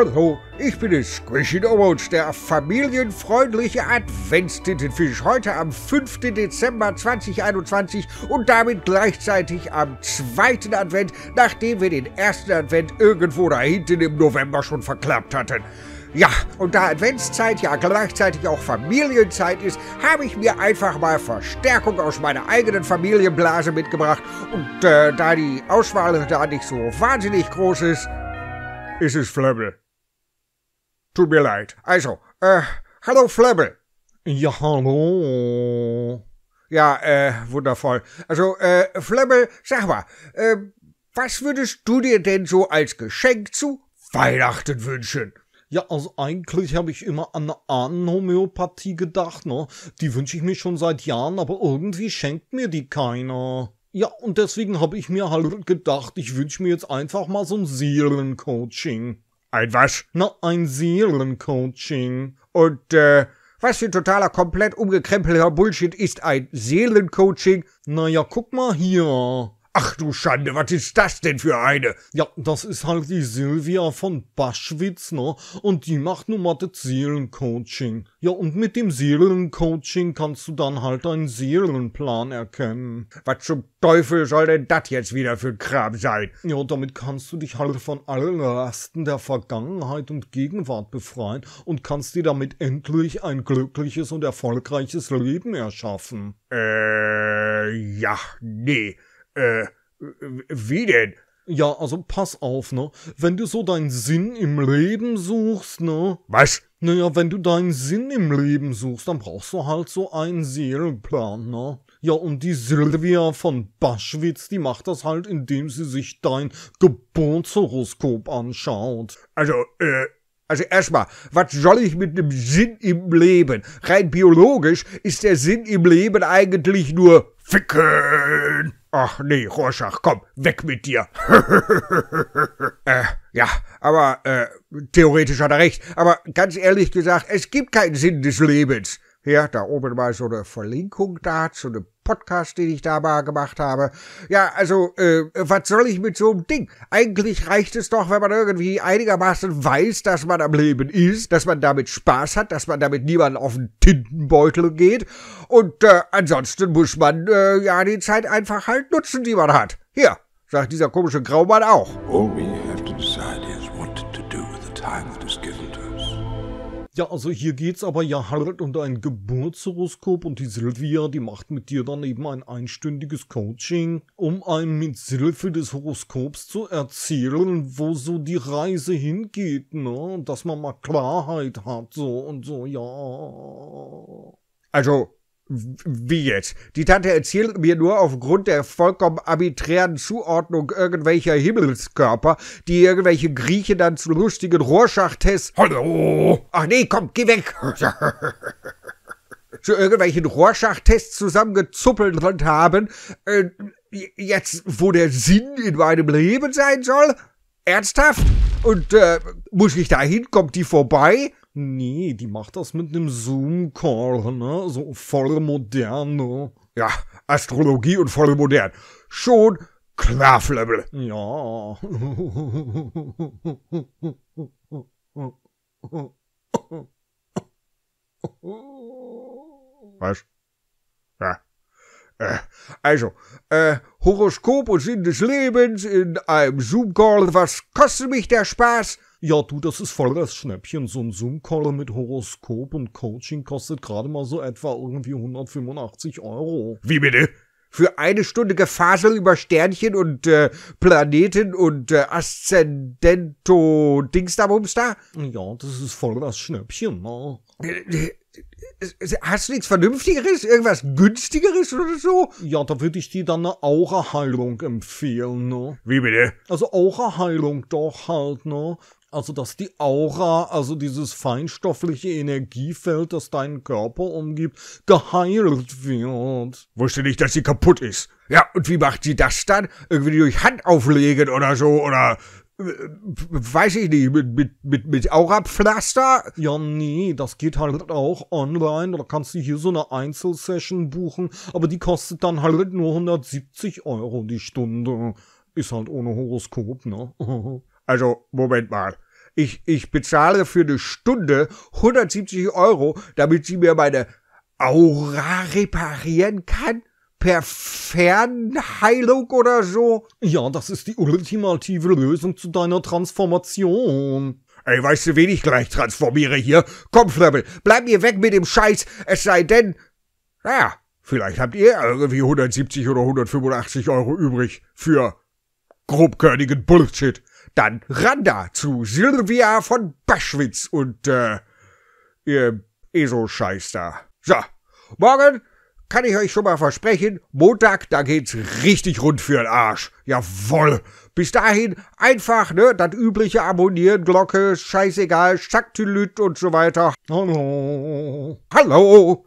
Hallo, ich bin es, Squishy Orange, der familienfreundliche Adventstintenfisch, heute am 5. Dezember 2021 und damit gleichzeitig am 2. Advent, nachdem wir den ersten Advent irgendwo da hinten im November schon verklappt hatten. Ja, und da Adventszeit ja gleichzeitig auch Familienzeit ist, habe ich mir einfach mal Verstärkung aus meiner eigenen Familienblase mitgebracht. Und äh, da die Auswahl da nicht so wahnsinnig groß ist, ist es Flömmel. Tut mir leid. Also, äh, hallo Flebbel. Ja, hallo. Ja, äh, wundervoll. Also, äh, Flebbel, sag mal, äh, was würdest du dir denn so als Geschenk zu Weihnachten wünschen? Ja, also eigentlich habe ich immer an eine Ahnenhomöopathie gedacht, ne? Die wünsche ich mir schon seit Jahren, aber irgendwie schenkt mir die keiner. Ja, und deswegen habe ich mir halt gedacht, ich wünsche mir jetzt einfach mal so ein Seelencoaching ein was? Na, ein Seelencoaching. Und, äh, was für ein totaler, komplett umgekrempelter Bullshit ist ein Seelencoaching? Na ja, guck mal hier. Ach du Schande, was ist das denn für eine? Ja, das ist halt die Sylvia von Baschwitz, ne? Und die macht nun mal das Seelencoaching. Ja, und mit dem Seelencoaching kannst du dann halt deinen Seelenplan erkennen. Was zum Teufel soll denn das jetzt wieder für Kram sein? Ja, damit kannst du dich halt von allen Lasten der Vergangenheit und Gegenwart befreien und kannst dir damit endlich ein glückliches und erfolgreiches Leben erschaffen. Äh, ja, nee. Äh, wie denn? Ja, also pass auf, ne? Wenn du so deinen Sinn im Leben suchst, ne? Was? Naja, wenn du deinen Sinn im Leben suchst, dann brauchst du halt so einen Seelenplan, ne? Ja, und die Silvia von Baschwitz, die macht das halt, indem sie sich dein Geburtshoroskop anschaut. Also, äh, also erstmal, was soll ich mit dem Sinn im Leben? Rein biologisch ist der Sinn im Leben eigentlich nur Ficken! Ach nee, Rorschach, komm, weg mit dir. äh, ja, aber äh, theoretisch hat er recht. Aber ganz ehrlich gesagt, es gibt keinen Sinn des Lebens. Ja, da oben war so eine Verlinkung da zu einem Podcast, den ich da mal gemacht habe. Ja, also, äh, was soll ich mit so einem Ding? Eigentlich reicht es doch, wenn man irgendwie einigermaßen weiß, dass man am Leben ist, dass man damit Spaß hat, dass man damit niemanden auf den Tintenbeutel geht. Und äh, ansonsten muss man äh, ja die Zeit einfach halt nutzen, die man hat. Hier, sagt dieser komische Graumann auch. All oh, we have to decide ja, also hier geht's aber ja halt um dein Geburtshoroskop und die Sylvia, die macht mit dir dann eben ein einstündiges Coaching, um einem mit Hilfe des Horoskops zu erzählen, wo so die Reise hingeht, ne? Dass man mal Klarheit hat, so und so, ja. Also, wie jetzt? Die Tante erzählt mir nur aufgrund der vollkommen arbiträren Zuordnung irgendwelcher Himmelskörper, die irgendwelche Griechen dann zu lustigen Rohrschachttests. Hallo! Ach nee, komm, geh weg! zu irgendwelchen Rohrschachttests zusammengezuppelt haben. Äh, jetzt, wo der Sinn in meinem Leben sein soll? Ernsthaft? Und äh, muss ich dahin? Kommt die vorbei? Nee, die macht das mit einem Zoom-Call, ne? So voll modern, ne? Ja, Astrologie und voll modern. Schon klar, Flöbel. Ja. Was? Ja. Äh, also, äh, Horoskop und Sinn des Lebens in einem Zoom-Call. Was kostet mich der Spaß? ja du, das ist voll das Schnäppchen. So ein Zoom-Call mit Horoskop und Coaching kostet gerade mal so etwa irgendwie 185 Euro. Wie bitte? Für eine Stunde Gefasel über Sternchen und äh, Planeten und äh, Aszendento dingsdabumster Ja, das ist voll das Schnäppchen, ne? Äh, äh, Hast du nichts Vernünftigeres? Irgendwas Günstigeres oder so? Ja, da würde ich dir dann eine Aura-Heilung empfehlen, ne? Wie bitte? Also Aura-Heilung doch halt, ne? Also, dass die Aura, also dieses feinstoffliche Energiefeld, das deinen Körper umgibt, geheilt wird. Wusste nicht, dass sie kaputt ist. Ja, und wie macht sie das dann? Irgendwie durch Hand auflegen oder so, oder weiß ich nicht, mit, mit, mit, mit Aura-Pflaster? Ja, nee, das geht halt auch online. Da kannst du hier so eine Einzelsession buchen, aber die kostet dann halt nur 170 Euro die Stunde. Ist halt ohne Horoskop, ne? Also, Moment mal. Ich, ich bezahle für eine Stunde 170 Euro, damit sie mir meine Aura reparieren kann? per Fernheilung oder so? Ja, das ist die ultimative Lösung zu deiner Transformation. Ey, weißt du, wen ich gleich transformiere hier? Komm, Flöbel, bleib mir weg mit dem Scheiß, es sei denn... Naja, vielleicht habt ihr irgendwie 170 oder 185 Euro übrig für grobkörnigen Bullshit. Dann Randa zu Silvia von Baschwitz und, äh, ihr ESO-Scheiß da. So, morgen kann ich euch schon mal versprechen, Montag, da geht's richtig rund für den Arsch. Jawoll. Bis dahin einfach, ne, das übliche Abonnieren, Glocke, scheißegal, Schaktülüt und so weiter. Hallo. Hallo.